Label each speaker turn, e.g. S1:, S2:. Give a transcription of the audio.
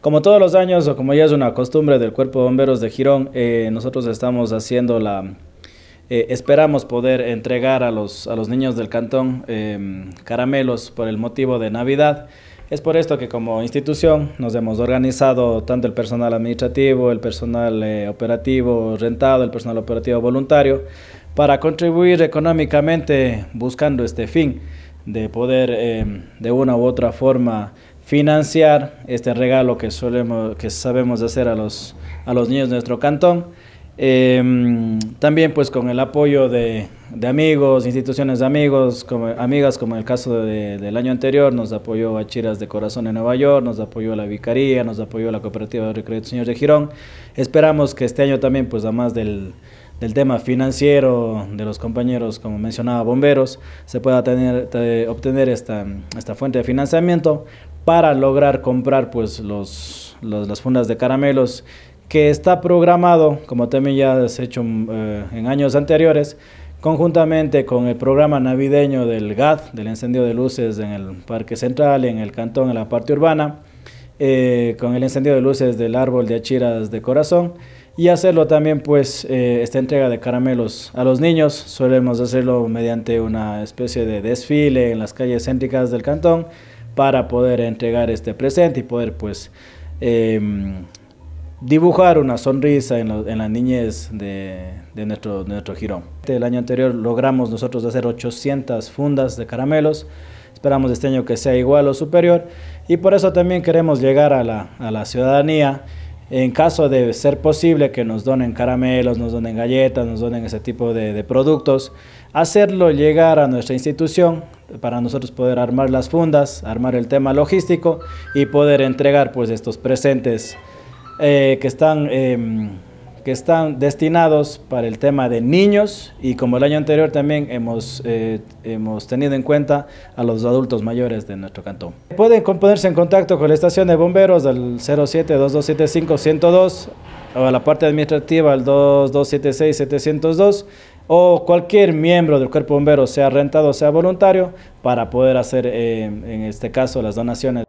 S1: Como todos los años, o como ya es una costumbre del Cuerpo de Bomberos de Girón, eh, nosotros estamos haciendo la... Eh, esperamos poder entregar a los, a los niños del cantón eh, caramelos por el motivo de Navidad. Es por esto que como institución nos hemos organizado tanto el personal administrativo, el personal operativo rentado, el personal operativo voluntario, para contribuir económicamente buscando este fin de poder de una u otra forma financiar este regalo que, solemos, que sabemos hacer a los, a los niños de nuestro cantón. Em, también pues con el apoyo de, amigos, instituciones de amigos, como, amigas, como en el caso del año anterior, nos apoyó a Chiras de Corazón en Nueva York, nos apoyó la Vicaría, nos apoyó la Cooperativa de Recreación Señor de Girón. Esperamos que este año también, pues además del, tema financiero de los compañeros, como mencionaba, bomberos, se pueda tener, obtener esta, esta fuente de financiamiento para lograr comprar pues las fundas de caramelos que está programado, como también ya has hecho mm, eh, en años anteriores, conjuntamente con el programa navideño del GAD, del encendido de luces en el Parque Central, en el Cantón, en la parte urbana, eh, con el encendido de luces del árbol de achiras de corazón, y hacerlo también pues eh, esta entrega de caramelos a los niños. Solemos hacerlo mediante una especie de desfile en las calles céntricas del Cantón, para poder entregar este presente y poder pues em, dibujar una sonrisa en, la niñez de, nuestro, de nuestro jirón. El año anterior logramos nosotros hacer 800 fundas de caramelos, esperamos este año que sea igual o superior y por eso también queremos llegar a la, a la ciudadanía en caso de ser posible que nos donen caramelos, nos donen galletas, nos donen ese tipo de, de productos, hacerlo llegar a nuestra institución para nosotros poder armar las fundas, armar el tema logístico y poder entregar pues estos presentes eh, que, están, em, que están destinados para el tema de niños y como el año anterior también hemos, eh, hemos tenido en cuenta a los adultos mayores de nuestro cantón. Pueden ponerse en contacto con la estación de bomberos del 07 2275 102 o a la parte administrativa al 2276 702 o cualquier miembro del cuerpo bombero, sea rentado, sea voluntario, para poder hacer, eh, en este caso, las donaciones.